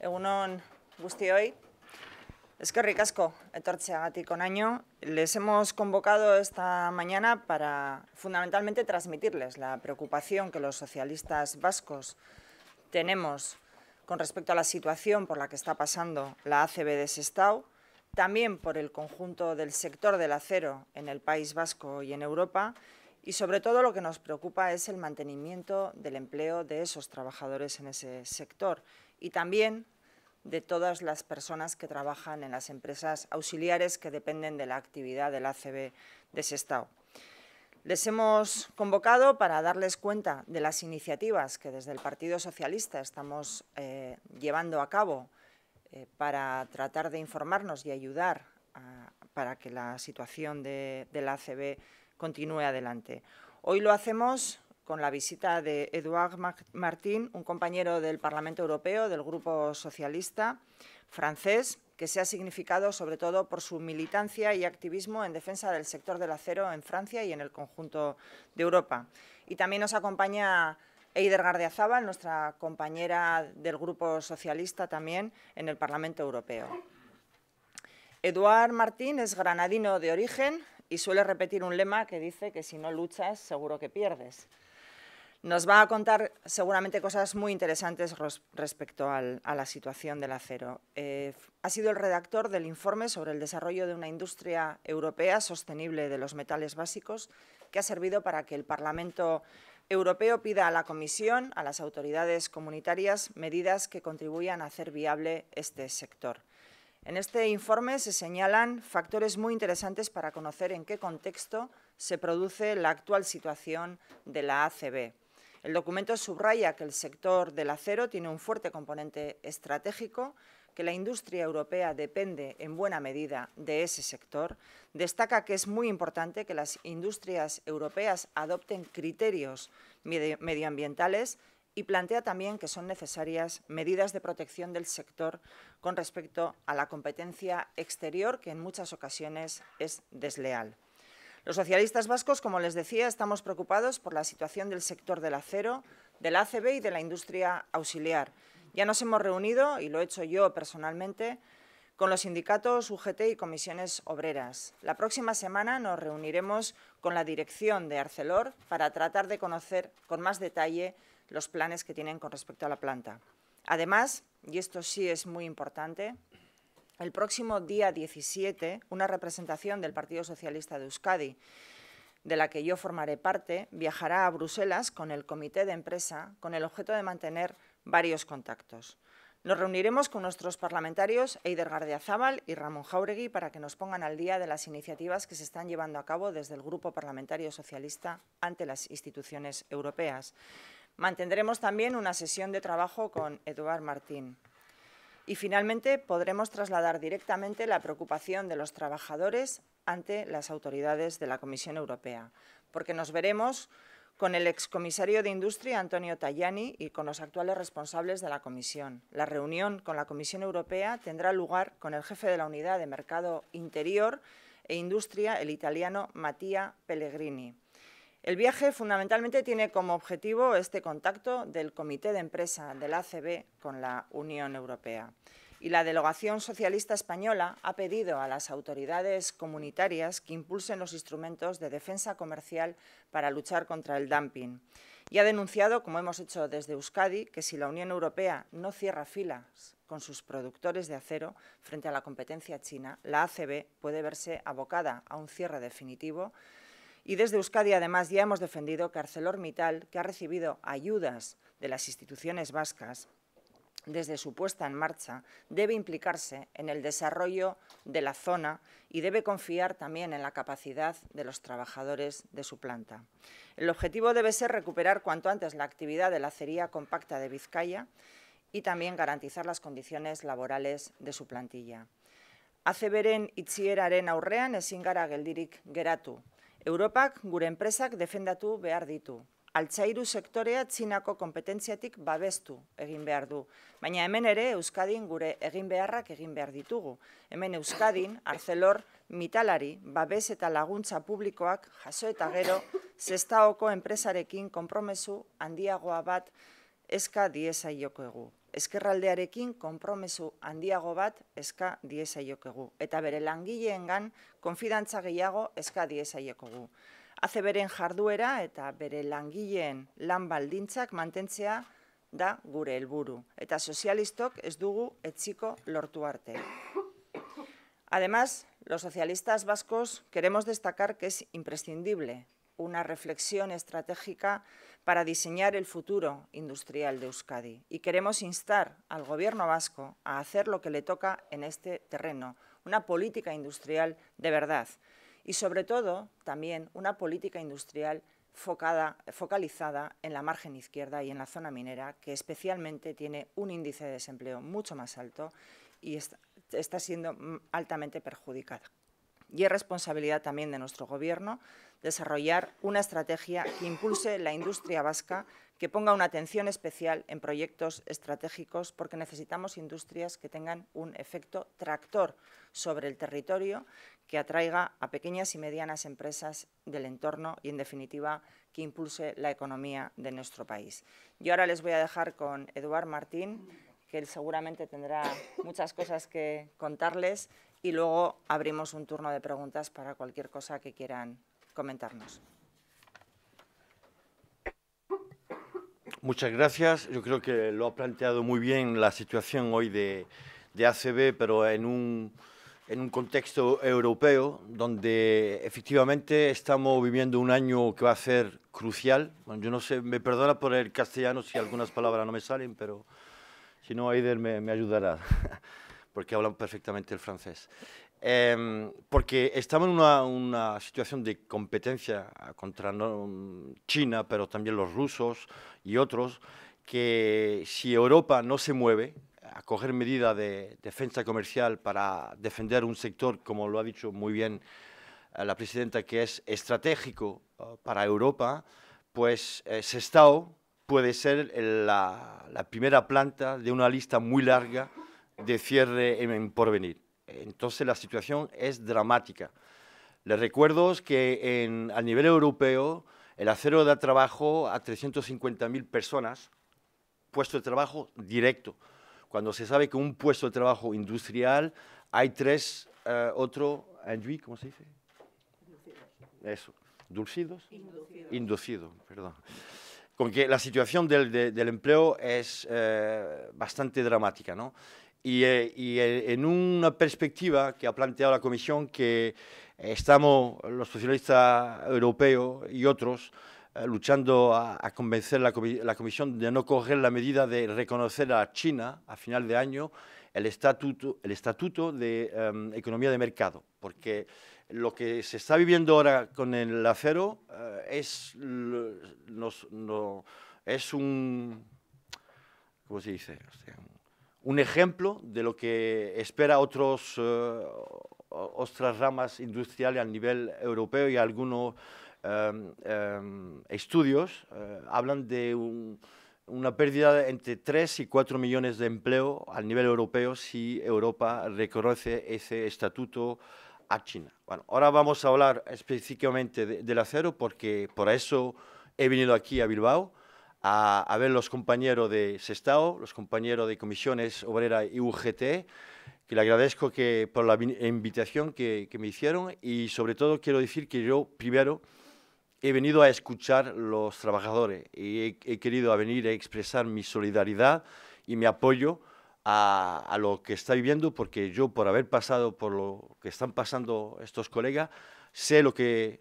Egunon hoy. Es que ricasco, con año. Les hemos convocado esta mañana para fundamentalmente transmitirles la preocupación que los socialistas vascos tenemos con respecto a la situación por la que está pasando la ACB de Sestao, también por el conjunto del sector del acero en el País Vasco y en Europa, y sobre todo lo que nos preocupa es el mantenimiento del empleo de esos trabajadores en ese sector y también de todas las personas que trabajan en las empresas auxiliares que dependen de la actividad del ACB de Sestao. Les hemos convocado para darles cuenta de las iniciativas que desde el Partido Socialista estamos eh, llevando a cabo eh, para tratar de informarnos y ayudar para que la situación del ACB continúe adelante. Hoy lo hacemos con la visita de Edouard Martin, un compañero del Parlamento Europeo del Grupo Socialista francés, que se ha significado sobre todo por su militancia y activismo en defensa del sector del acero en Francia y en el conjunto de Europa. Y también nos acompaña Eider Gardiazabal, nuestra compañera del Grupo Socialista también en el Parlamento Europeo. Edouard Martin es granadino de origen y suele repetir un lema que dice que si no luchas seguro que pierdes. Nos va a contar seguramente cosas muy interesantes respecto a la situación del acero. Eh, ha sido el redactor del informe sobre el desarrollo de una industria europea sostenible de los metales básicos que ha servido para que el Parlamento Europeo pida a la Comisión, a las autoridades comunitarias, medidas que contribuyan a hacer viable este sector. En este informe se señalan factores muy interesantes para conocer en qué contexto se produce la actual situación de la ACB. El documento subraya que el sector del acero tiene un fuerte componente estratégico, que la industria europea depende en buena medida de ese sector, destaca que es muy importante que las industrias europeas adopten criterios medioambientales y plantea también que son necesarias medidas de protección del sector con respecto a la competencia exterior, que en muchas ocasiones es desleal. Los socialistas vascos, como les decía, estamos preocupados por la situación del sector del acero, del ACB y de la industria auxiliar. Ya nos hemos reunido, y lo he hecho yo personalmente, con los sindicatos UGT y comisiones obreras. La próxima semana nos reuniremos con la dirección de Arcelor para tratar de conocer con más detalle los planes que tienen con respecto a la planta. Además, y esto sí es muy importante, el próximo día 17 una representación del Partido Socialista de Euskadi, de la que yo formaré parte, viajará a Bruselas con el comité de empresa con el objeto de mantener varios contactos. Nos reuniremos con nuestros parlamentarios Eider Gardiazabal y Ramón Jauregui para que nos pongan al día de las iniciativas que se están llevando a cabo desde el Grupo Parlamentario Socialista ante las instituciones europeas. Mantendremos también una sesión de trabajo con Eduard Martín. Y finalmente podremos trasladar directamente la preocupación de los trabajadores ante las autoridades de la Comisión Europea, porque nos veremos con el excomisario de Industria, Antonio Tajani, y con los actuales responsables de la Comisión. La reunión con la Comisión Europea tendrá lugar con el jefe de la Unidad de Mercado Interior e Industria, el italiano Mattia Pellegrini. El viaje fundamentalmente tiene como objetivo este contacto del Comité de Empresa del ACB con la Unión Europea. Y la Delegación Socialista Española ha pedido a las autoridades comunitarias que impulsen los instrumentos de defensa comercial para luchar contra el dumping. Y ha denunciado, como hemos hecho desde Euskadi, que si la Unión Europea no cierra filas con sus productores de acero frente a la competencia china, la ACB puede verse abocada a un cierre definitivo y desde Euskadi, además, ya hemos defendido que ArcelorMittal, que ha recibido ayudas de las instituciones vascas desde su puesta en marcha, debe implicarse en el desarrollo de la zona y debe confiar también en la capacidad de los trabajadores de su planta. El objetivo debe ser recuperar cuanto antes la actividad de la acería compacta de Vizcaya y también garantizar las condiciones laborales de su plantilla. Aceberen itxieraren aurrean ezin geldirik geratu, Europak gure enpresak defendatu behar ditu. Altzairu sektorea txinako kompetentziatik babestu egin behar du. Baina hemen ere Euskadin gure egin beharrak egin behar ditugu. Hemen Euskadin, Arcelor, mitalari, babes eta laguntza publikoak jaso eta gero, zestaoko enpresarekin konpromesu handiagoa bat eska diesaioko egu eskerraldearekin konpromesu handiago bat eska diezaiokegu eta bere langileengan konfidantza gehiago eska diezaiokegu du. Haze beren jarduera eta bere langileen lan baldintzak mantentzea da gure helburu eta sozialistok ez dugu etxiko lortu arte. Además, los socialistas vascos queremos destacar que es imprescindible una reflexión estratégica para diseñar el futuro industrial de Euskadi y queremos instar al Gobierno vasco a hacer lo que le toca en este terreno, una política industrial de verdad y sobre todo también una política industrial focalizada en la margen izquierda y en la zona minera, que especialmente tiene un índice de desempleo mucho más alto y está siendo altamente perjudicada y es responsabilidad también de nuestro Gobierno desarrollar una estrategia que impulse la industria vasca, que ponga una atención especial en proyectos estratégicos, porque necesitamos industrias que tengan un efecto tractor sobre el territorio, que atraiga a pequeñas y medianas empresas del entorno y, en definitiva, que impulse la economía de nuestro país. y ahora les voy a dejar con Eduard Martín, que él seguramente tendrá muchas cosas que contarles y luego abrimos un turno de preguntas para cualquier cosa que quieran comentarnos. Muchas gracias. Yo creo que lo ha planteado muy bien la situación hoy de, de ACB, pero en un, en un contexto europeo donde efectivamente estamos viviendo un año que va a ser crucial. Bueno, yo no sé, me perdona por el castellano si algunas palabras no me salen, pero si no, Aider me ayudará. porque hablan perfectamente el francés. Em, porque estamos en una, situación de competencia ah, contra mm, China, pero también los rusos y otros, que si Europa no se mueve a coger medidas de defensa comercial para defender un sector, como lo ha dicho muy bien eh, la presidenta, que es estratégico ah, para Europa, pues ese eh, Sestao puede ser la, la primera planta de una lista muy larga de cierre en porvenir. Entonces la situación es dramática. Les recuerdo que en, a nivel europeo el acero da trabajo a 350.000 personas, puesto de trabajo directo, cuando se sabe que un puesto de trabajo industrial hay tres, otros. Eh, otro, ¿cómo se dice? Eso, dulcidos. Inducidos, Inducido, perdón. Con que la situación del, empleo es eh, bastante dramática, ¿no? y, eh, eh, en una perspectiva que ha planteado la Comisión que eh, estamos los socialistas europeos y otros luchando a, convencer la, Comisión de no coger la medida de reconocer a China a final de año el estatuto, el estatuto de economía de mercado, porque lo que se está viviendo ahora con el acero es, es un... ¿Cómo se dice? un ejemplo de lo que espera otros, eh, otras ramas industriales a nivel europeo y algunos em, em, estudios eh, hablan de una pérdida entre 3 y 4 millones de empleo a nivel europeo si Europa reconoce ese estatuto a China. Bueno, ahora vamos a hablar específicamente del acero porque por eso he venido aquí a Bilbao a, ver los compañeros de Sestao, los compañeros de Comisiones Obrera y UGT, que le agradezco que, por la invitación que, me hicieron y sobre todo quiero decir que yo primero he venido a escuchar los trabajadores y he, querido venir a expresar mi solidaridad y mi apoyo a, a, lo que está viviendo, porque yo por haber pasado por lo que están pasando estos colegas, sé lo que,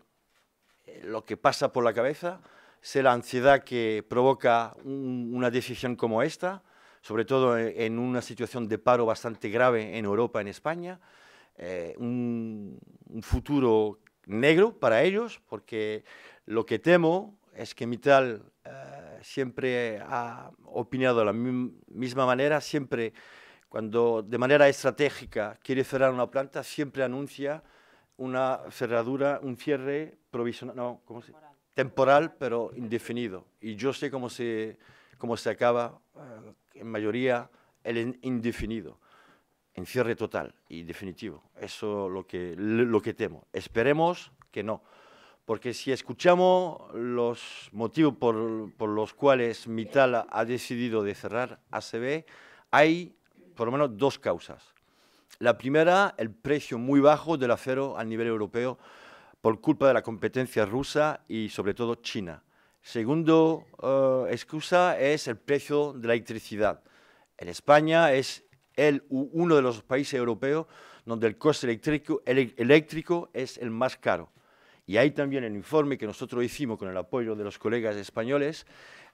lo que pasa por la cabeza sé la ansiedad que provoca una decisión como esta, sobre todo e, en una situación de paro bastante grave en Europa, en España, eh, un, futuro negro para ellos, porque lo que temo es que Mital eh, siempre ha opinado de la misma manera, siempre cuando de manera estratégica quiere cerrar una planta, siempre anuncia una cerradura, un cierre provisional, temporal, pero indefinido. Y yo sé cómo se, cómo se acaba, eh, en mayoría, el indefinido, en cierre total y definitivo. Eso es lo que, lo que temo. Esperemos que no. Porque si escuchamos los motivos por, los cuales Mital ha decidido de cerrar ACB, hay por lo menos dos causas. La primera, el precio muy bajo del acero a nivel europeo por culpa de la competencia rusa y sobre todo China. Segundo eh, excusa es el precio de la electricidad. En España es el, uno de los países europeos donde el coste eléctrico, es el más caro. Y hay también el informe que nosotros hicimos con el apoyo de los colegas españoles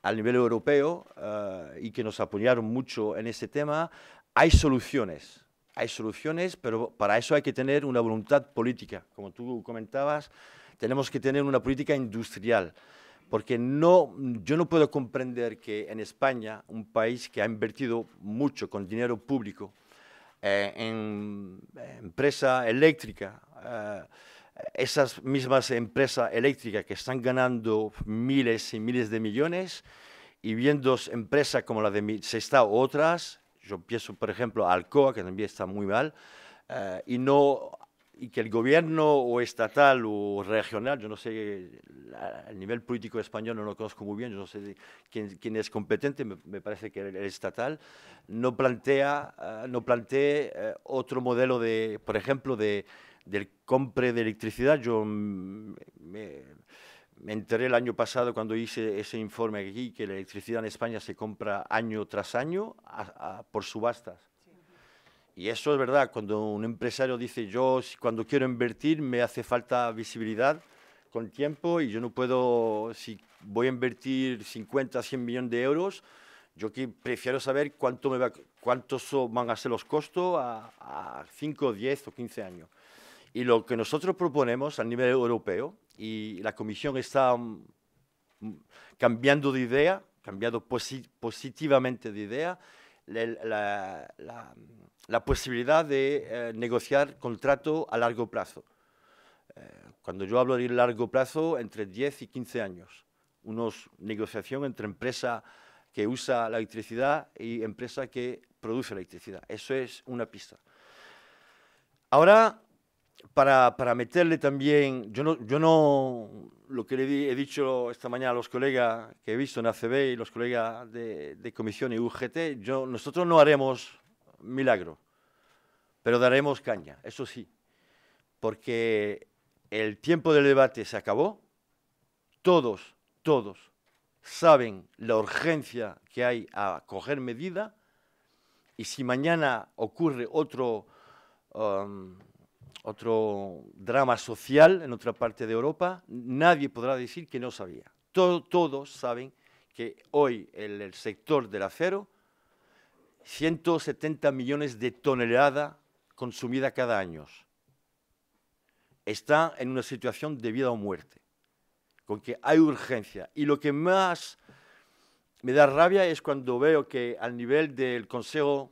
al nivel europeo eh, y que nos apoyaron mucho en este tema. Hay soluciones, hay soluciones, pero para eso hay que tener una voluntad política. Como tú comentabas, tenemos que tener una política industrial, porque no, yo no puedo comprender que en España, un país que ha invertido mucho con dinero público eh, en eh, empresa eléctrica, eh, esas mismas empresas eléctricas que están ganando miles y miles de millones, y viendo empresas como la de Sestao o otras yo pienso, por ejemplo, Alcoa, que también está muy mal, eh, y no y que el gobierno o estatal o regional, yo no sé, el nivel político español no lo conozco muy bien, yo no sé quién, es competente, me, parece que el, estatal no plantea, eh, no eh, otro modelo de, por ejemplo, de, del compre de electricidad. Yo mm, me, me enteré el año pasado cuando hice ese informe aquí que la electricidad en España se compra año tras año por subastas. Y eso es verdad, cuando un empresario dice yo cuando quiero invertir me hace falta visibilidad con tiempo y yo no puedo, si voy a invertir 50, 100 millones de euros, yo prefiero saber cuánto me va, cuántos van a ser los costos a, a 5, 10 o 15 años. Y lo que nosotros proponemos a nivel europeo, y la comisión está mm, mm, cambiando de idea, cambiando positivamente de idea, la, posibilidad de eh, negociar contrato a largo plazo. Eh, cuando yo hablo de largo plazo, entre 10 y 15 años, una negociación entre empresa que usa la electricidad y empresa que produce electricidad. Eso es una pista. Ahora para, meterle también, yo no, yo no lo que le he dicho esta mañana a los colegas que he visto en ACB y los colegas de, Comisión y UGT, yo, nosotros no haremos milagro, pero daremos caña, eso sí, porque el tiempo del debate se acabó, todos, todos saben la urgencia que hay a coger medida y si mañana ocurre otro... Um, otro drama social en otra parte de Europa, nadie podrá decir que no sabía. todos saben que hoy el, el, sector del acero, 170 millones de toneladas consumidas cada año, está en una situación de vida o muerte, con que hay urgencia. Y lo que más me da rabia es cuando veo que al nivel del Consejo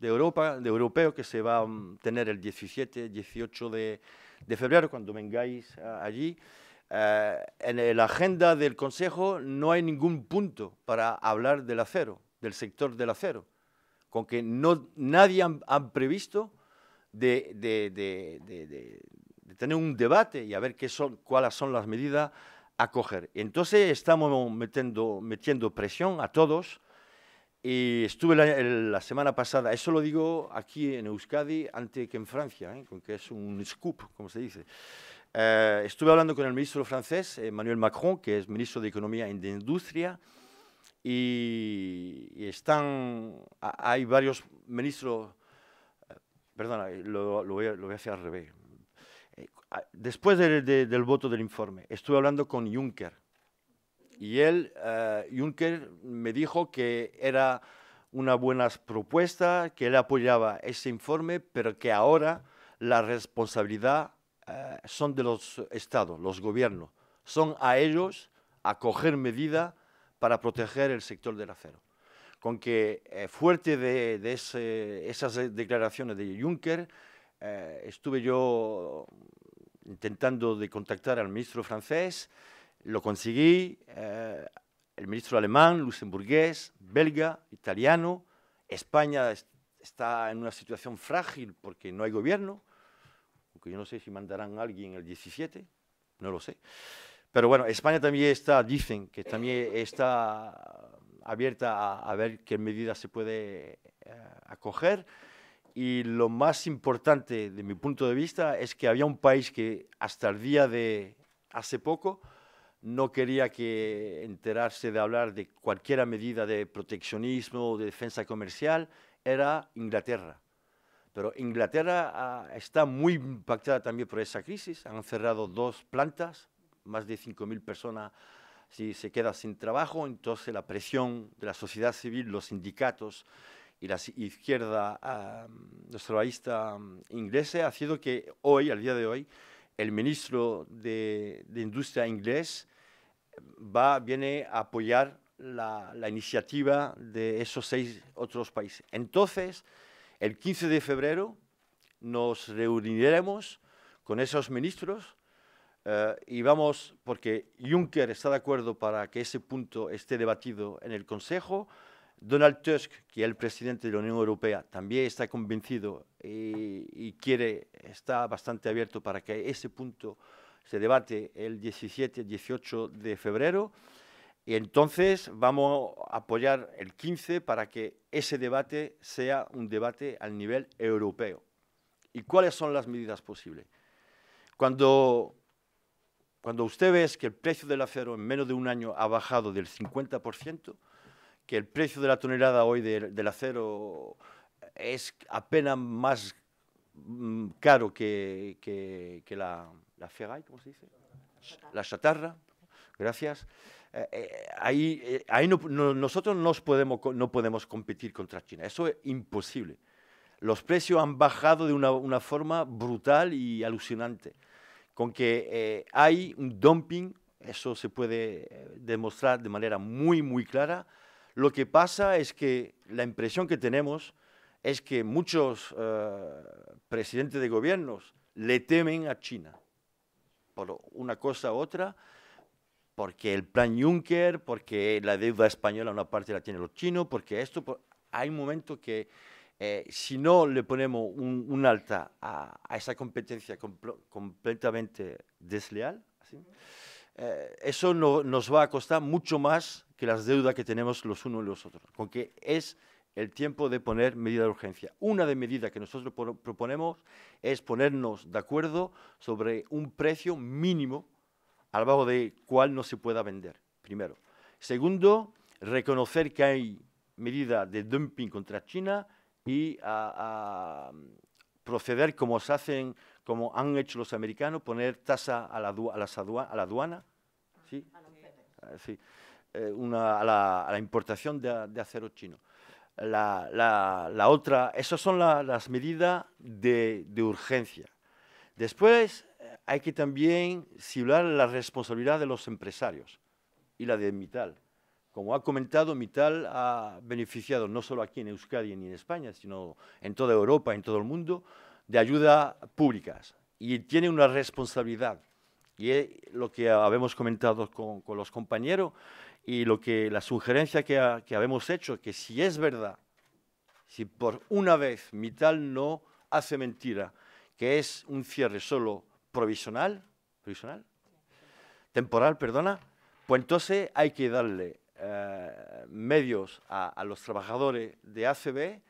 de Europa, de europeo, que se va a mm, tener el 17, 18 de, febrero, cuando vengáis ah, allí. Eh, en la agenda del Consejo no hay ningún punto para hablar del acero, del sector del acero, con que no, nadie ha previsto de, tener un debate y a ver qué son, cuáles son las medidas a coger. Entonces estamos metiendo, metiendo presión a todos y estuve la, semana pasada, eso lo digo aquí en Euskadi antes que en Francia, ¿eh? con que es un scoop, como se dice. Eh, estuve hablando con el ministro francés, eh, Emmanuel Macron, que es ministro de Economía e de Industria, y, están, hay varios ministros, perdona, lo, voy, a, hacer al revés. Después del voto del informe, estuve hablando con Juncker, y él, eh, Juncker, me dijo que era una buena propuesta, que él apoyaba ese informe, pero que ahora la responsabilidad eh, son de los estados, los gobiernos. Son a ellos a coger medidas para proteger el sector del acero. Con que eh, fuerte de, esas declaraciones de Juncker, estuve yo intentando de contactar al ministro francés, lo conseguí, eh, el ministro alemán, luxemburgués, belga, italiano. España está en una situación frágil porque no hay gobierno, aunque yo no sé si mandarán a alguien el 17, no lo sé. Pero bueno, España también está, dicen que también está abierta a, ver qué medidas se puede eh, acoger. Y lo más importante, de mi punto de vista, es que había un país que hasta el día de hace poco no quería que enterarse de hablar de cualquier medida de proteccionismo o de defensa comercial, era Inglaterra. Pero Inglaterra ah, está muy impactada también por esa crisis. Han cerrado dos plantas, más de 5.000 personas si se queda sin trabajo. Entonces la presión de la sociedad civil, los sindicatos y la izquierda ah, mm, los nacionalista mm, inglesa ha sido que hoy, al día de hoy, el ministro de, Industria inglés va, viene a apoyar la, iniciativa de esos seis otros países. Entonces, el 15 de febrero nos reuniremos con esos ministros eh, y vamos, porque Juncker está de acuerdo para que ese punto esté debatido en el Consejo, Donald Tusk, que es el presidente de la Unión Europea, también está convencido eh, y, está bastante abierto para que ese punto se debate el 17-18 de febrero. Y entonces vamos a apoyar el 15 para que ese debate sea un debate al nivel europeo. ¿Y cuáles son las medidas posibles? Cuando, cuando usted ve que el precio del acero en menos de un año ha bajado del 50%, que el precio de la tonelada hoy del acero es apenas más mm, caro que, la, la ¿cómo se dice? La chatarra, gracias. ahí nosotros no podemos competir contra China, eso es imposible. Los precios han bajado de una, una forma brutal y alucinante. Con que eh, hay un dumping, eso se puede eh, demostrar de manera muy, muy clara lo que pasa es que la impresión que tenemos es que muchos eh, presidentes de gobiernos le temen a China por una cosa u otra, porque el plan Juncker, porque la deuda española una parte la tienen los chinos, porque esto, hay un momento que eh, si no le ponemos un, alta a, esa competencia completamente desleal, eh, eso nos va a costar mucho más que las deudas que tenemos los unos y los otros, con que es el tiempo de poner medida de urgencia. Una de medidas que nosotros proponemos es ponernos de acuerdo sobre un precio mínimo al bajo del cual no se pueda vender, primero. Segundo, reconocer que hay medida de dumping contra China y proceder como se hacen, como han hecho los americanos, poner tasa a la, a a la aduana. ¿sí? sí. Eh, a, la, importación de, acero chino. La, otra, esas son las medidas de, urgencia. Después eh, hay que también ciblar la responsabilidad de los empresarios y la de Mital. Como ha comentado, Mital ha beneficiado no solo aquí en Euskadi ni en España, sino en toda Europa, en todo el mundo, de ayudas públicas y tiene una responsabilidad. Y es lo que habíamos comentado con los compañeros, y lo que, la sugerencia que, ha, que habemos hecho, que si es verdad, si por una vez Mital no hace mentira, que es un cierre solo provisional, provisional, temporal, perdona, pues entonces hay que darle eh, medios a, los trabajadores de ACB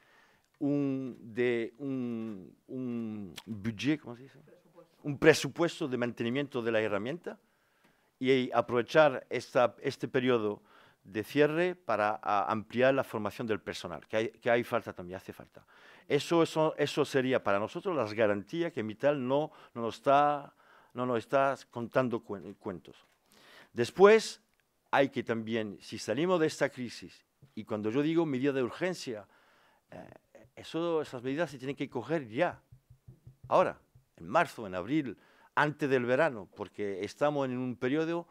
un, de un, Un presupuesto de mantenimiento de la herramienta y aprovechar este periodo de cierre para ampliar la formación del personal, que hay, que hay falta también, hace falta. Eso, eso, eso sería para nosotros las garantías que Mital no, no, nos, está, no nos está contando cuentos. Después, hay que también, si salimos de esta crisis, y cuando yo digo medida de urgencia, eh, eso, esas medidas se tienen que coger ya, ahora, en marzo, en abril, antes del verano, porque estamos en un periodo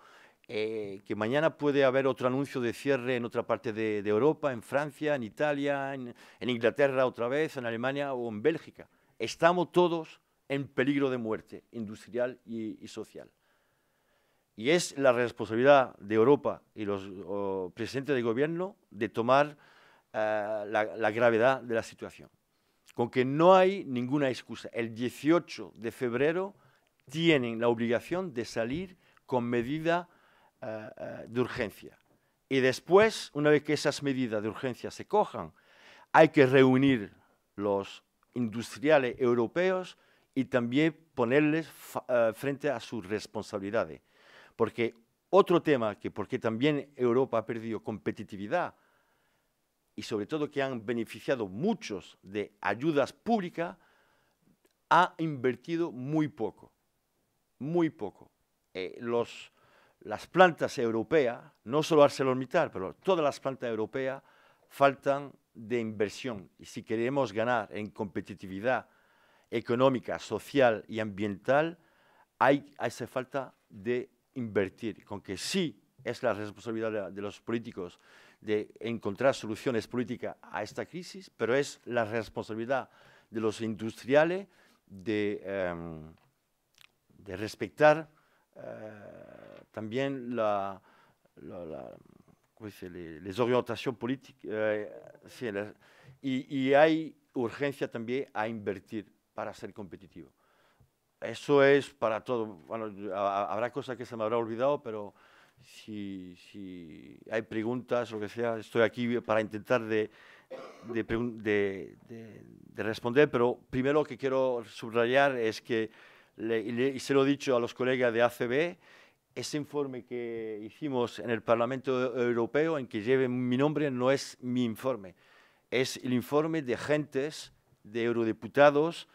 eh, que mañana puede haber otro anuncio de cierre en otra parte de, Europa, en Francia, en Italia, en, Inglaterra otra vez, en Alemania o en Bélgica. Estamos todos en peligro de muerte industrial y, social. Y es la responsabilidad de Europa y los presidentes de gobierno de tomar eh, la, la gravedad de la situación. Con que no hay ninguna excusa. El 18 de febrero tienen la obligación de salir con medida eh, eh, de urgencia. Y después, una vez que esas medidas de urgencia se cojan, hay que reunir los industriales europeos y también ponerles eh, frente a sus responsabilidades. Porque otro tema que, porque también Europa ha perdido competitividad y sobre todo que han beneficiado muchos de ayudas públicas, ha invertido muy poco muy poco. Eh, los, las plantas europeas, no solo ArcelorMittal, pero todas las plantas europeas faltan de inversión. Y si queremos ganar en competitividad económica, social y ambiental, hay, hace falta de invertir, con que sí es la responsabilidad de, los políticos de encontrar soluciones políticas a esta crisis, pero es la responsabilidad de los industriales de... Em, de respetar eh, también la, la, la les, les, orientaciones políticas. Eh, y, hay urgencia también a invertir para ser competitivo. Eso es para todo. Bueno, habrá cosas que se me habrá olvidado, pero si, si hay preguntas o lo que sea, estoy aquí para intentar de, de, de responder. Pero primero lo que quiero subrayar es que y se lo he dicho a los colegas de ACB, ese informe que hicimos en el Parlamento Europeo en que lleve mi nombre no es mi informe, es el informe de gentes, de eurodiputados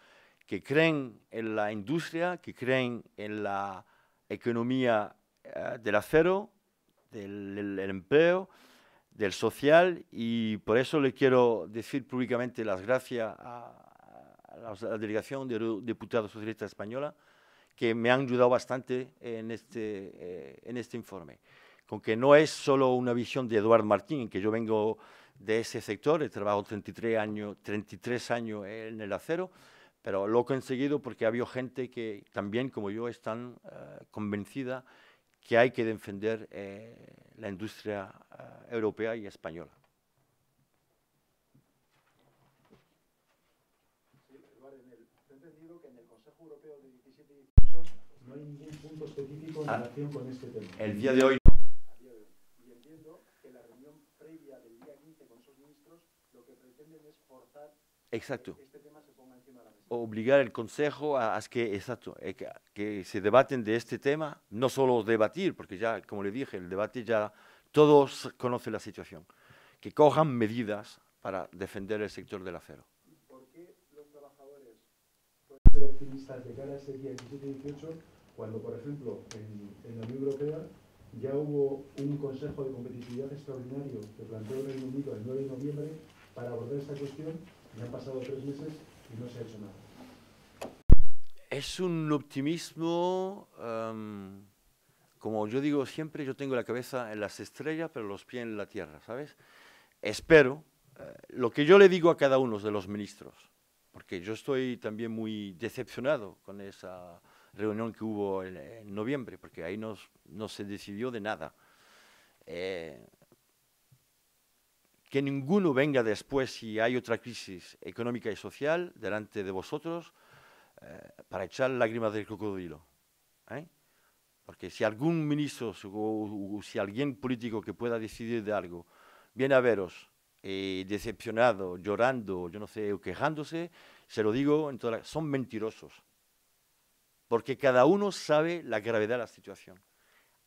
que creen en la industria, que creen en la economía eh, del acero, del empleo, del social y por eso le quiero decir públicamente las gracias a, la delegación de diputados Socialistas española, que me han ayudado bastante en este, eh, en este informe. Con que no es solo una visión de Eduard Martín, que yo vengo de ese sector, he trabajado 33 años, 33 años en el acero, pero lo he conseguido porque había gente que también, como yo, están eh, convencida que hay que defender eh, la industria europea y española. No hay ningún punto específico en ah. relación con este tema. El día de hoy no. Y entiendo que la reunión previa del día 15 con sus ministros lo que pretenden es forzar exacto. este tema se ponga encima de la mesa. Obligar al Consejo a, a que, exacto, eh, que se debaten de este tema, no solo debatir, porque ya, como le dije, el debate ya todos conocen la situación, que cojan medidas para defender el sector del acero. ¿Por qué los trabajadores pueden ser optimistas de cara a ese día 17 18 cuando, por ejemplo, en, en la Unión Europea ya hubo un Consejo de Competitividad extraordinario que planteó el Reino Unido el 9 de noviembre para abordar esta cuestión, y han pasado tres meses y no se ha hecho nada. Es un optimismo, em, como yo digo siempre, yo tengo la cabeza en las estrellas, pero los pies en la tierra, ¿sabes? Espero, eh, lo que yo le digo a cada uno de los ministros, porque yo estoy también muy decepcionado con esa reunión que hubo en, noviembre, porque ahí no se decidió de nada. Eh, que ninguno venga después si hay otra crisis económica y social delante de vosotros eh, para echar lágrimas del cocodrilo. ¿eh? Porque si algún ministro o, si alguien político que pueda decidir de algo viene a veros decepcionado, llorando, yo no sé, quejándose, se lo digo, son mentirosos porque cada uno sabe la gravedad de la situación.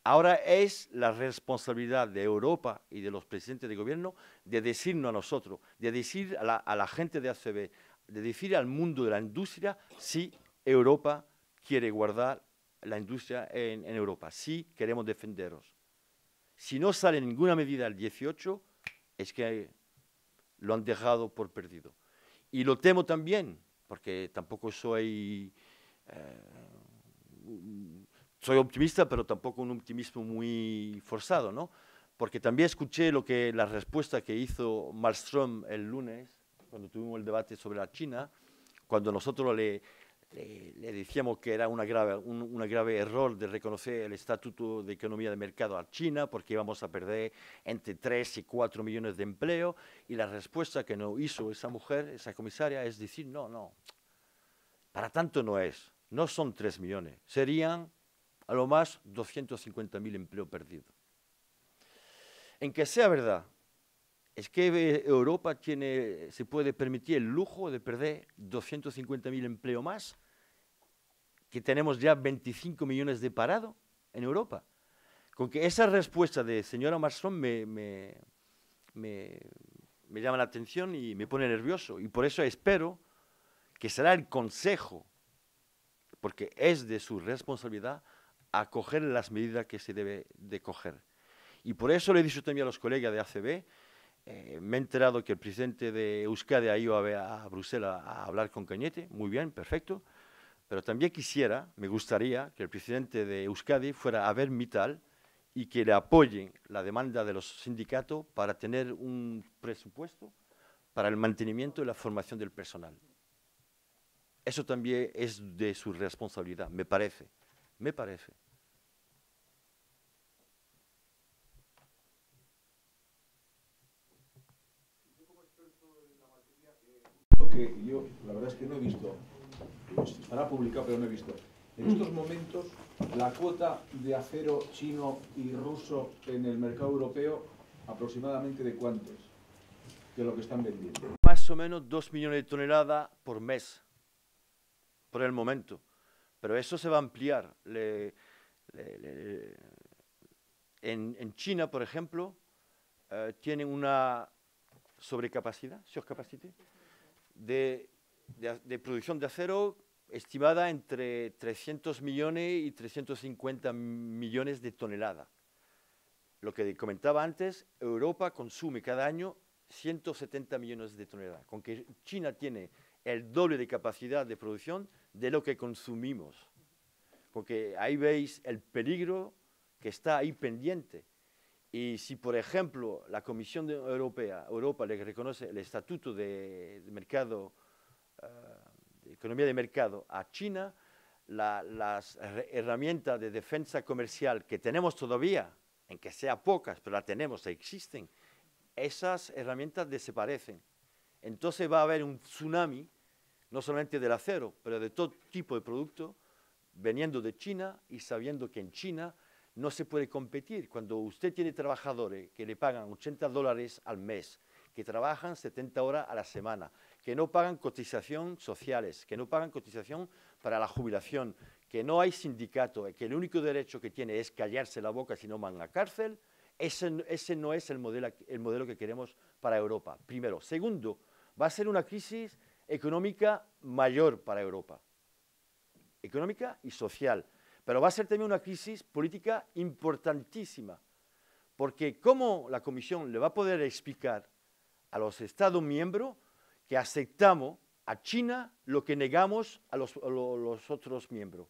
Ahora es la responsabilidad de Europa y de los presidentes de gobierno de decirnos a nosotros, de decir a la, gente de ACB, de decir al mundo de la industria si Europa quiere guardar la industria en, Europa, si queremos defenderos. Si no sale ninguna medida el 18, es que lo han dejado por perdido. Y lo temo también, porque tampoco soy... Eh, soy optimista, pero tampoco un optimismo muy forzado, ¿no? Porque también escuché lo que, la respuesta que hizo Malmström el lunes, cuando tuvimos el debate sobre la China, cuando nosotros le, decíamos que era una grave, un una grave error de reconocer el estatuto de economía de mercado a China, porque íbamos a perder entre 3 y 4 millones de empleo, y la respuesta que nos hizo esa mujer, esa comisaria, es decir, no, no, para tanto no es no son 3 millones, serían a lo más 250.000 empleos perdidos. En que sea verdad, es que eh, Europa tiene, se puede permitir el lujo de perder 250.000 empleos más, que tenemos ya 25 millones de parados en Europa. Con que esa respuesta de señora Marson me llama la atención y me pone nervioso. Y por eso espero que será el Consejo porque es de su responsabilidad acoger las medidas que se debe de coger. Y por eso le he dicho también a los colegas de ACB, eh, me he enterado que el presidente de Euskadi ha ido a, Bruselas a hablar con Cañete, muy bien, perfecto, pero también quisiera, me gustaría que el presidente de Euskadi fuera a ver Mital y que le apoyen la demanda de los sindicatos para tener un presupuesto para el mantenimiento y la formación del personal. Eso también es de su responsabilidad, me parece. Me parece. que yo la verdad es que no he visto, estará publicado pero no he visto, en estos mm. momentos la cuota de acero chino y ruso en el mercado europeo aproximadamente de cuántos, de lo que están vendiendo. Más o menos 2 millones de toneladas por mes por el momento, pero eso se va a ampliar. en, China, por ejemplo, eh, tienen una sobrecapacidad, de producción de acero estimada entre 300 millones y 350 millones de toneladas. Lo que comentaba antes, Europa consume cada año 170 millones de toneladas, con que China tiene el doble de capacidad de producción, de lo que consumimos. Porque ahí veis el peligro que está ahí pendiente. Y si, por ejemplo, la Comisión Europea Europa le reconoce el estatuto de, mercado, eh, economía de mercado a China, las herramientas de defensa comercial que tenemos todavía, en que sea pocas, pero las tenemos, existen, esas herramientas desaparecen. Entonces va a haber un tsunami no solamente del acero, pero de todo tipo de producto, veniendo de China y sabiendo que en China no se puede competir. Cuando usted tiene trabajadores que le pagan 80 dólares al mes, que trabajan 70 horas a la semana, que no pagan cotización sociales, que no pagan cotización para la jubilación, que no hay sindicato, que el único derecho que tiene es callarse la boca si no van a cárcel, ese, no es el modelo, el modelo que queremos para Europa, primero. Segundo, va a ser una crisis económica mayor para Europa, económica y social. Pero va a ser también una crisis política importantísima, porque ¿cómo la Comisión le va a poder explicar a los Estados miembros que aceptamos a China lo que negamos a los, otros miembros?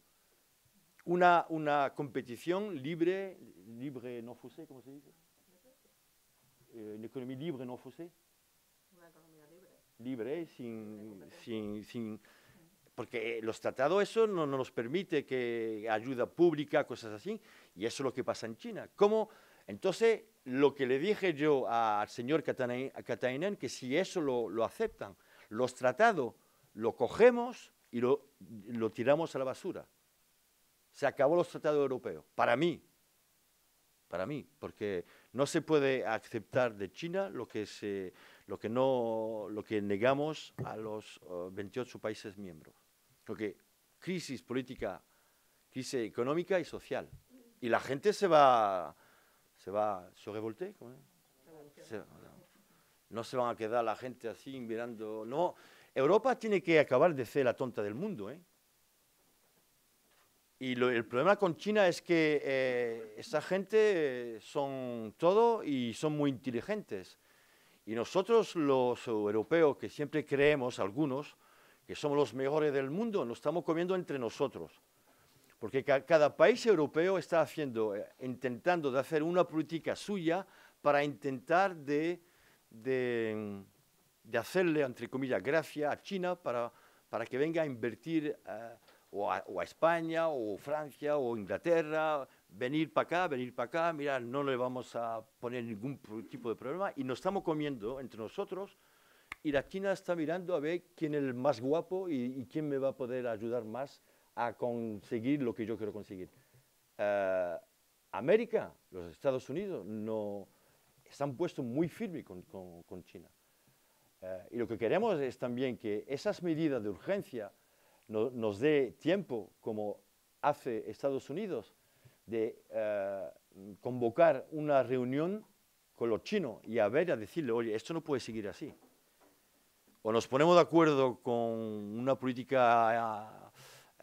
Una, competición libre, libre no fusé, ¿cómo se dice? Eh, una economía libre no fuese libre, sin, sin, sin, porque los tratados eso no, nos permite que ayuda pública, cosas así, y eso es lo que pasa en China. ¿Cómo? Entonces, lo que le dije yo al señor Katainen, que si eso lo, aceptan, los tratados lo cogemos y lo, lo tiramos a la basura. Se acabó los tratados europeos, para mí, para mí, porque no se puede aceptar de China lo que, se, lo que, no, lo que negamos a los 28 países miembros. Porque crisis política, crisis económica y social. Y la gente se va, se va, se revolte, no se van a quedar la gente así mirando. No, Europa tiene que acabar de ser la tonta del mundo, ¿eh? Y el problema con China es que eh, esa gente son todo y son muy inteligentes. Y nosotros los europeos, que siempre creemos, algunos, que somos los mejores del mundo, nos estamos comiendo entre nosotros. Porque cada país europeo está haciendo, eh, intentando de hacer una política suya para intentar de, de, hacerle, entre comillas, gracia a China para, para que venga a invertir. Eh, o a, España, o Francia, o Inglaterra, venir para acá, venir para acá, mira, no le vamos a poner ningún tipo de problema y nos estamos comiendo entre nosotros y la China está mirando a ver quién es el más guapo y, quién me va a poder ayudar más a conseguir lo que yo quiero conseguir. Eh, América, los Estados Unidos, no, están puestos muy firmes con, con, China. Eh, y lo que queremos es también que esas medidas de urgencia nos dé tiempo, como hace Estados Unidos, de eh, convocar una reunión con los chinos y a ver, a decirle, oye, esto no puede seguir así. O nos ponemos de acuerdo con una política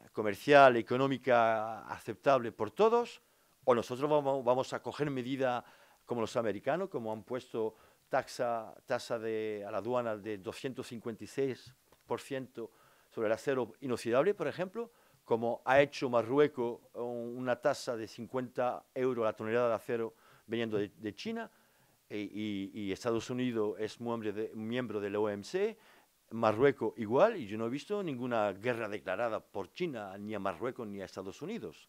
eh, comercial, económica aceptable por todos, o nosotros vamos, a coger medidas como los americanos, como han puesto tasa de, a la aduana de 256% sobre el acero inoxidable, por ejemplo, como ha hecho Marruecos una tasa de 50 euros la tonelada de acero veniendo de, China, e, y, Estados Unidos es miembro, de, miembro del OMC, Marruecos igual, y yo no he visto ninguna guerra declarada por China, ni a Marruecos ni a Estados Unidos.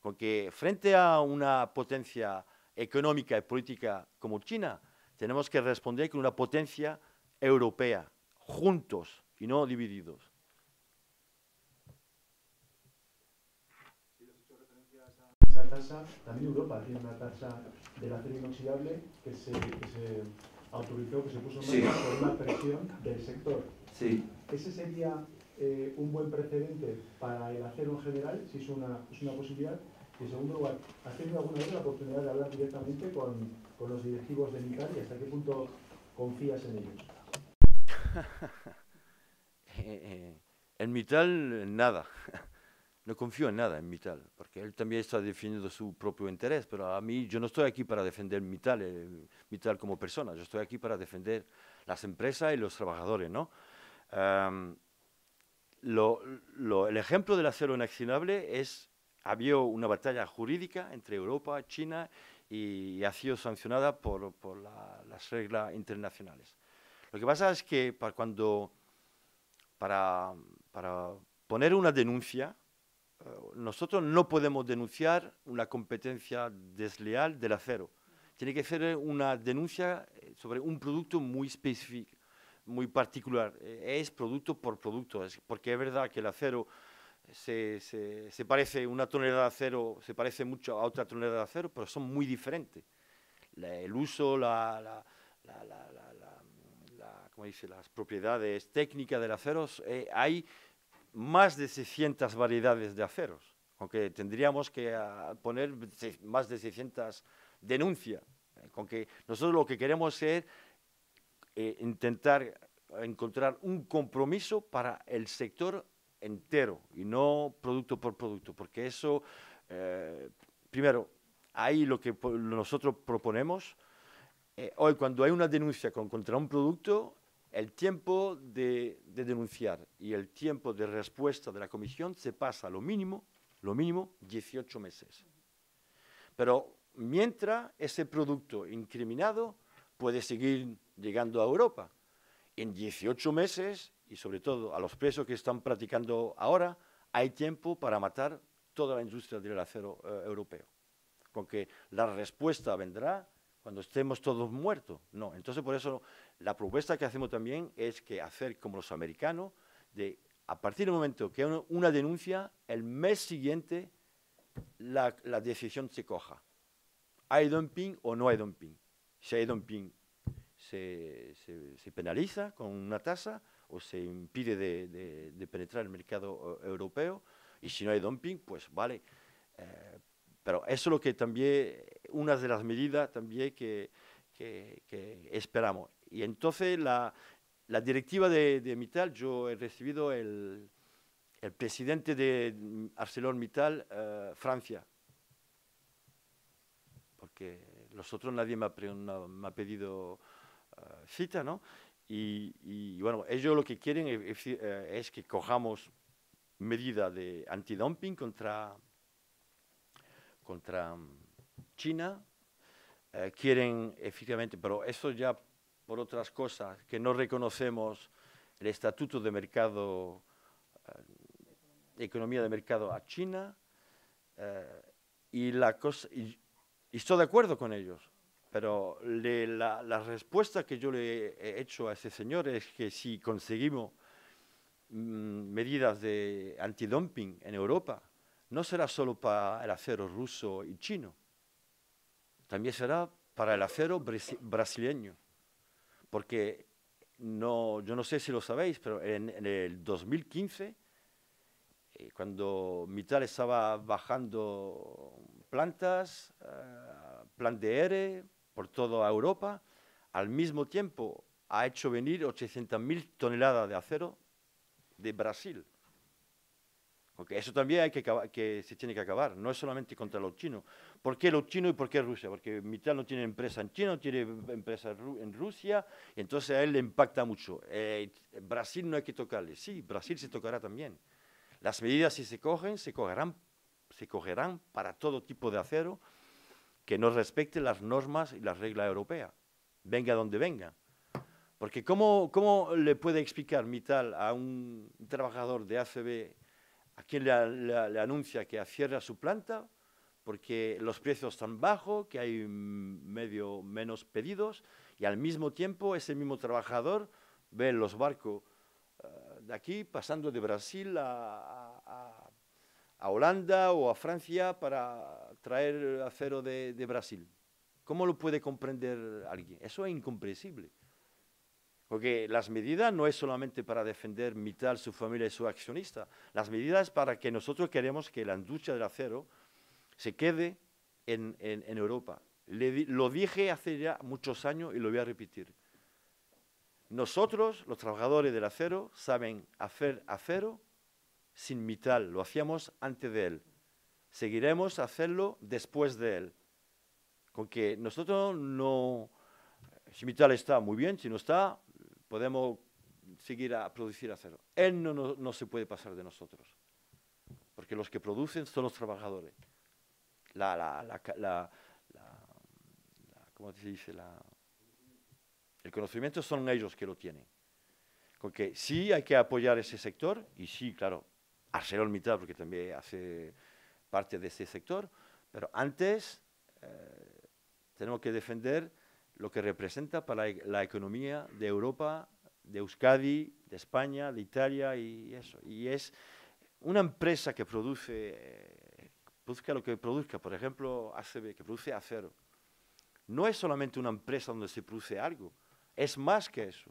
Con que frente a una potencia económica y política como China, tenemos que responder con una potencia europea, juntos y no divididos. también Europa tiene una tasa del acero inoxidable que se, autorizó, que se puso en marcha por una presión del sector. Sí. ¿Ese sería eh, un buen precedente para el acero en general, si es una, es una posibilidad? Y en segundo lugar, ¿has tenido alguna vez la oportunidad de hablar directamente con, con los directivos de MITAL y hasta qué punto confías en ellos? Eh, eh, en Mital, nada. no confío en nada en Mittal, porque él también está defendiendo su propio interés, pero a mí yo no estoy aquí para defender Mittal, eh, como persona, yo estoy aquí para defender las empresas y los trabajadores, ¿no? el ejemplo del acero inaccionable es, había una batalla jurídica entre Europa, China, y, ha sido sancionada por, las reglas internacionales. Lo que pasa es que para cuando, para poner una denuncia, nosotros no podemos denunciar una competencia desleal del acero. Tiene que ser una denuncia eh, sobre un producto muy específico, muy particular. Eh, es producto por producto, porque es verdad que el acero se, parece, una tonelada de acero se parece mucho a otra tonelada de acero, pero son muy diferentes. el uso, la, dice? las propiedades técnicas del acero, eh, hay más de 600 variedades de aceros, aunque tendríamos que ah, poner más de 600 denuncias, eh, con que nosotros lo que queremos es eh, intentar encontrar un compromiso para el sector entero y no producto por producto, porque eso, eh, primero, ahí lo que nosotros proponemos, hoy cuando hay una denuncia contra un producto, el tiempo de, denunciar y el tiempo de respuesta de la comisión se pasa lo mínimo, lo mínimo 18 meses. Pero mientras ese producto incriminado puede seguir llegando a Europa, en 18 meses, y sobre todo a los presos que están practicando ahora, hay tiempo para matar toda la industria del acero eh, europeo. Con que la respuesta vendrá cuando estemos todos muertos. No, entonces por eso la propuesta que hacemos también es que hacer como los americanos, de a partir del momento que hay una, denuncia, el mes siguiente la, decisión se coja. ¿Hay dumping o no hay dumping? Si hay dumping, se, penaliza con una tasa o se impide de, penetrar el mercado europeo. Y si no hay dumping, pues vale. Eh, pero eso es lo que también, una de las medidas también que, que esperamos. Y entonces la, directiva de, de, Mittal, yo he recibido el, presidente de ArcelorMittal, eh, Francia, porque nosotros nadie me ha, pedido eh, cita, ¿no? Y, bueno, ellos lo que quieren eh, es, que cojamos medida de antidumping contra, contra China. Eh, quieren, efectivamente, pero eso ya por otras cosas, que no reconocemos el estatuto de mercado, eh, economía de mercado a China, eh, y, la cosa, estoy de acuerdo con ellos, pero la, respuesta que yo le he hecho a ese señor es que si conseguimos mm, medidas de antidumping en Europa, no será solo para el acero ruso y chino, también será para el acero brasileño porque yo no sé si lo sabéis, pero en, el 2015, eh, cuando Mittal estaba bajando plantas, eh, plan de ere por toda Europa, al mismo tiempo ha hecho venir 800.000 toneladas de acero de Brasil. Porque eso también que se tiene que acabar, no es solamente contra los chinos. ¿Por qué los chinos y por qué Rusia? Porque Mittal no tiene empresa en China, no tiene empresa en Rusia, entonces a él le impacta mucho. Eh, Brasil no hay que tocarle. Sí, Brasil se tocará también. Las medidas si se cogen, se cogerán, se cogerán para todo tipo de acero que no respecte las normas y las reglas europeas, venga donde venga. Porque ¿cómo, cómo le puede explicar Mittal a un trabajador de ACB a quien le, le anuncia que cierra su planta? porque los precios están bajos, que hay medio menos pedidos, y al mismo tiempo ese mismo trabajador ve los barcos eh, de aquí pasando de Brasil a, Holanda o a Francia para traer acero de, de Brasil. ¿Cómo lo puede comprender alguien? Eso es incomprensible. Porque las medidas no es solamente para defender Mittal, su familia y su accionista. Las medidas para que nosotros queremos que la industria del acero se quede en, Europa. lo dije hace ya muchos años y lo voy a repetir. Nosotros, los trabajadores del acero, saben hacer acero sin mitad. Lo hacíamos antes de él. Seguiremos a hacerlo después de él. Con que nosotros no... Si Mital está muy bien, si no está, podemos seguir a producir acero. Él no se puede pasar de nosotros. Porque los que producen son los trabajadores la, la, la, ¿cómo se dice? el conocimiento son ellos que lo tienen. Porque sí hay que apoyar ese sector, y sí, claro, ArcelorMittal, porque también hace parte de ese sector, pero antes eh, tenemos que defender lo que representa para e, la economía de Europa, de Euskadi, de España, de Italia y eso. Y es una empresa que produce... Eh, produzca lo que produzca, por ejemplo, ACB, que produce acero, no es solamente una empresa donde se produce algo, es más que eso.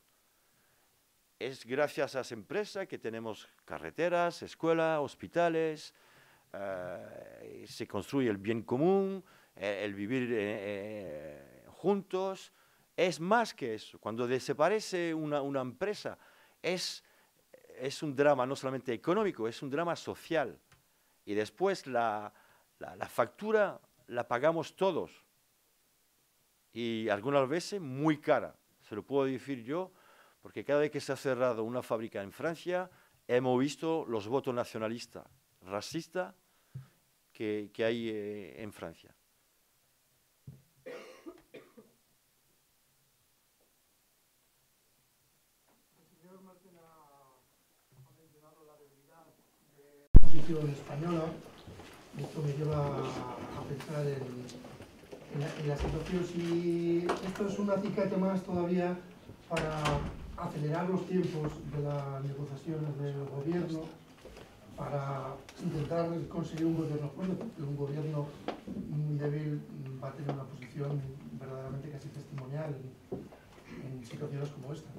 Es gracias a esa empresa que tenemos carreteras, escuelas, hospitales, eh, se construye el bien común, eh, el vivir eh, juntos. Es más que eso. Cuando desaparece una, una empresa, es, es un drama no solamente económico, es un drama social. Y después la, la, factura la pagamos todos y algunas veces muy cara, se lo puedo decir yo, porque cada vez que se ha cerrado una fábrica en Francia, hemos visto los votos nacionalistas, racistas que, hay eh, en Francia. La esto me lleva a pensar en, la, situación. Si esto es una cicatriz más todavía para acelerar los tiempos de las negociaciones del gobierno, para intentar conseguir un gobierno fuerte, porque un gobierno muy débil va a tener una posición verdaderamente casi testimonial en situaciones como esta.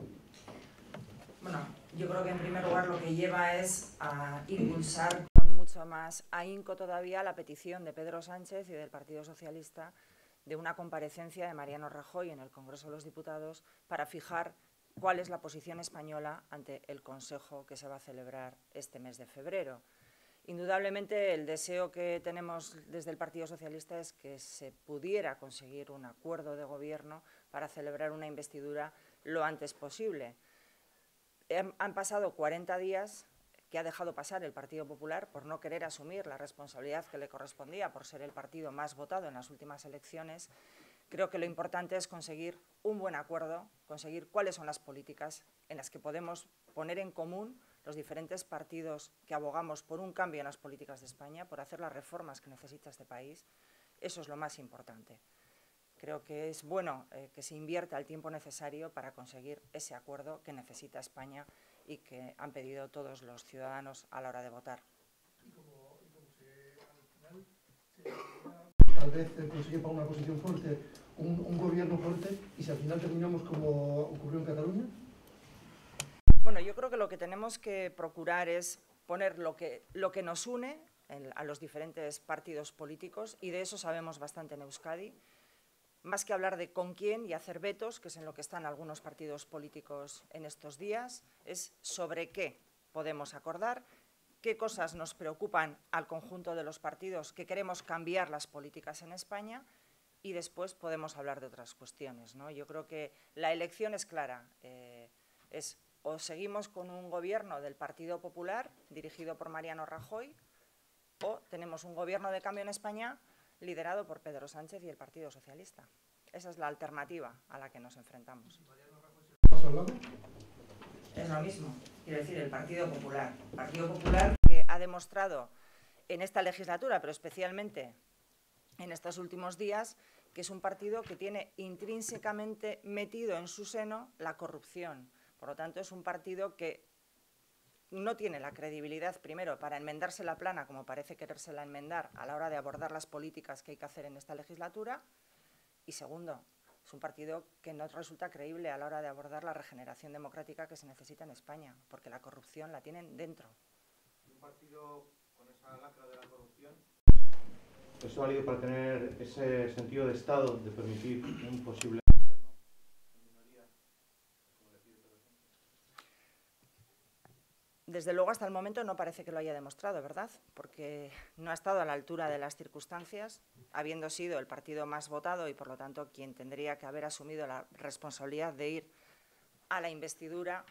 Bueno, yo creo que en primer lugar lo que lleva es a impulsar mucho más ahínco todavía la petición de Pedro Sánchez y del Partido Socialista de una comparecencia de Mariano Rajoy en el Congreso de los Diputados para fijar cuál es la posición española ante el Consejo que se va a celebrar este mes de febrero. Indudablemente, el deseo que tenemos desde el Partido Socialista es que se pudiera conseguir un acuerdo de gobierno para celebrar una investidura lo antes posible. Em, han pasado 40 días que ha dejado pasar el Partido Popular por no querer asumir la responsabilidad que le correspondía por ser el partido más votado en las últimas elecciones, creo que lo importante es conseguir un buen acuerdo, conseguir cuáles son las políticas en las que podemos poner en común los diferentes partidos que abogamos por un cambio en las políticas de España, por hacer las reformas que necesita este país. Eso es lo más importante. Creo que es bueno eh, que se invierta el tiempo necesario para conseguir ese acuerdo que necesita España y que han pedido todos los ciudadanos a la hora de votar. Tal vez consigue eh, para una posición fuerte, un, gobierno fuerte, y si al final terminamos como ocurrió en Cataluña. Bueno, yo creo que lo que tenemos que procurar es poner lo que, lo que nos une a los diferentes partidos políticos, y de eso sabemos bastante en Euskadi más que hablar de con quién y hacer vetos, que es en lo que están algunos partidos políticos en estos días, es sobre qué podemos acordar, qué cosas nos preocupan al conjunto de los partidos que queremos cambiar las políticas en España y después podemos hablar de otras cuestiones. ¿no? Yo creo que la elección es clara. Eh, es o seguimos con un gobierno del Partido Popular dirigido por Mariano Rajoy o tenemos un gobierno de cambio en España liderado por Pedro Sánchez y el Partido Socialista. Esa es la alternativa a la que nos enfrentamos. Es lo mismo, quiero decir, el Partido Popular. Partido Popular que ha demostrado en esta legislatura, pero especialmente en estos últimos días, que es un partido que tiene intrínsecamente metido en su seno la corrupción. Por lo tanto, es un partido que no tiene la credibilidad, primero, para enmendarse la plana, como parece querérsela enmendar, a la hora de abordar las políticas que hay que hacer en esta legislatura, y segundo, es un partido que no resulta creíble a la hora de abordar la regeneración democrática que se necesita en España, porque la corrupción la tienen dentro. ¿Un partido con esa lacra de la corrupción? ¿Es válido para tener ese sentido de Estado de permitir un posible desde luego hasta el momento no parece que lo haya demostrado, ¿verdad? Porque no ha estado a la altura de las circunstancias, habiendo sido el partido más votado y por lo tanto quien tendría que haber asumido la responsabilidad de ir a la investidura,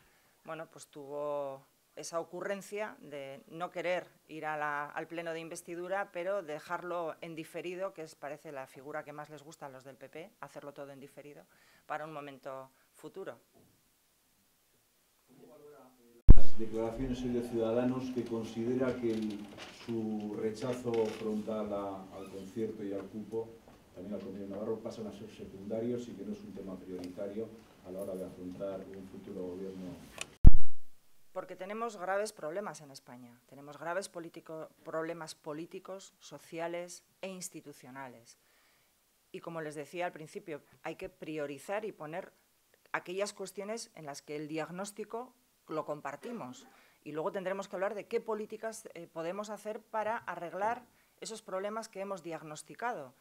bueno, pues tuvo esa ocurrencia de no querer ir al pleno de investidura, pero dejarlo en diferido, que es parece la figura que más les gusta a los del PP, hacerlo todo en diferido, para un momento futuro declaraciones de Ciudadanos que considera que su rechazo frontal al concierto y al cupo, también al Comité Navarro, pasan a ser secundarios y que no es un tema prioritario a la hora de afrontar un futuro gobierno porque tenemos graves problemas en España. Tenemos graves problemas políticos, sociales e institucionales. Y como les decía al principio, hay que priorizar y poner aquellas cuestiones en las que el diagnóstico lo compartimos. Y luego tendremos que hablar de qué políticas eh, podemos hacer para arreglar esos problemas que hemos diagnosticado.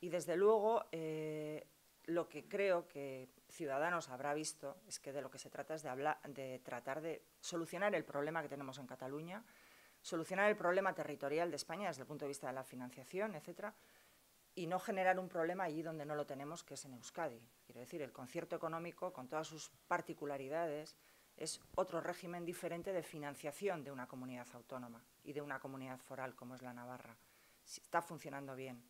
Y desde luego, eh, lo que creo que Ciudadanos habrá visto es que de lo que se trata es de, hablar, de tratar de solucionar el problema que tenemos en Cataluña, solucionar el problema territorial de España desde el punto de vista de la financiación, etcétera, y no generar un problema allí donde no lo tenemos, que es en Euskadi. Quiero decir, el concierto económico, con todas sus particularidades, es otro régimen diferente de financiación de una comunidad autónoma y de una comunidad foral como es la Navarra. Está funcionando bien.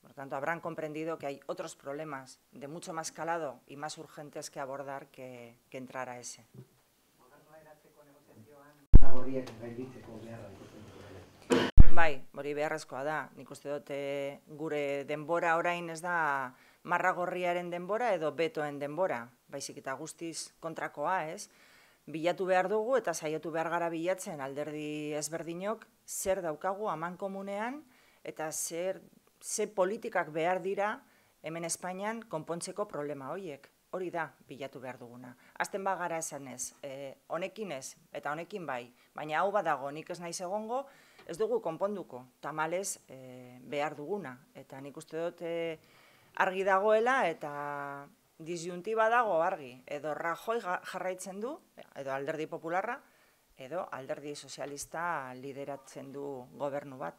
Por tanto, habrán comprendido que hay otros problemas de mucho más calado y más urgentes que abordar que, entrar a ese. Bai, hori beharrezkoa da. Nik eh, gure denbora orain ez da marragorriaren denbora edo betoen denbora, baizik eta guztiz kontrakoa, ez? Bilatu behar dugu eta saiatu behar gara bilatzen alderdi ezberdinok zer daukagu aman komunean eta zer ze politikak behar dira hemen Espainian konpontzeko problema horiek. Hori da bilatu behar duguna. Azten bagara esan ez, e, honekin ez, eta honekin bai, baina hau badago, nik ez naiz egongo, ez dugu konponduko, tamales e, behar duguna. Eta nik uste dut, e, argi dagoela eta disjunti badago argi, edo Rajoy jarraitzen du, edo alderdi popularra, edo alderdi sozialista lideratzen du gobernu bat.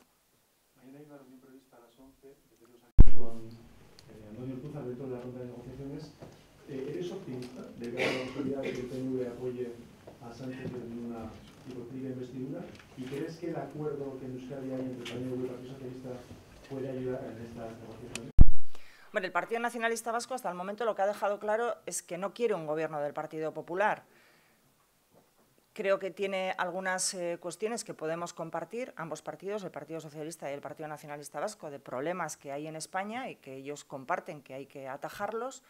Eh, eh, ¿Eres optimista de que en una investidura? ¿Y crees que el acuerdo entre el Partido Socialista puede ayudar en estas negociaciones? Bueno, el Partido Nacionalista Vasco hasta el momento lo que ha dejado claro es que no quiere un gobierno del Partido Popular. Creo que tiene algunas eh, cuestiones que podemos compartir ambos partidos, el Partido Socialista y el Partido Nacionalista Vasco, de problemas que hay en España y que ellos comparten que hay que atajarlos.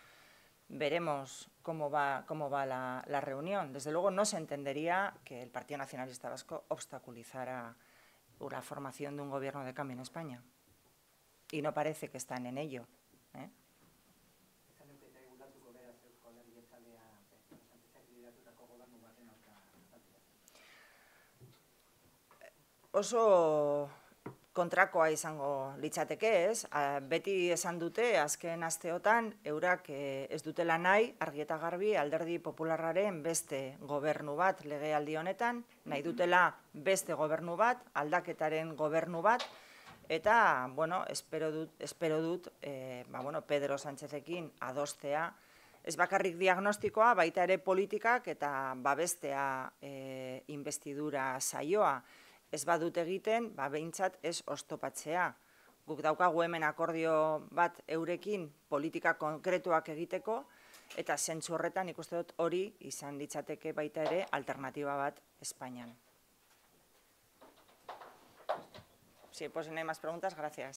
Veremos cómo va, la, reunión. Desde luego no se entendería que el Partido Nacionalista Vasco obstaculizara la formación de un gobierno de cambio en España. Y no parece que están en ello. Eh? oso kontrakoa izango litzateke ez, beti esan dute azken asteotan eurak eh, ez dutela nahi argi garbi alderdi popularraren beste gobernu bat legealdi honetan, nahi dutela beste gobernu bat, aldaketaren gobernu bat, Eta, bueno, espero dut, espero dut e, ba, bueno, Pedro Sánchezekin adostea, ez bakarrik diagnostikoa, baita ere politikak eta babestea e, eh, investidura saioa. Ez badut egiten, ba, behintzat ez ostopatzea. Guk daukagu hemen akordio bat eurekin politika konkretuak egiteko, eta zentzu horretan ikuste dut hori izan ditzateke baita ere alternatiba bat Espainian. Sí, pues si no hay más preguntas, gracias.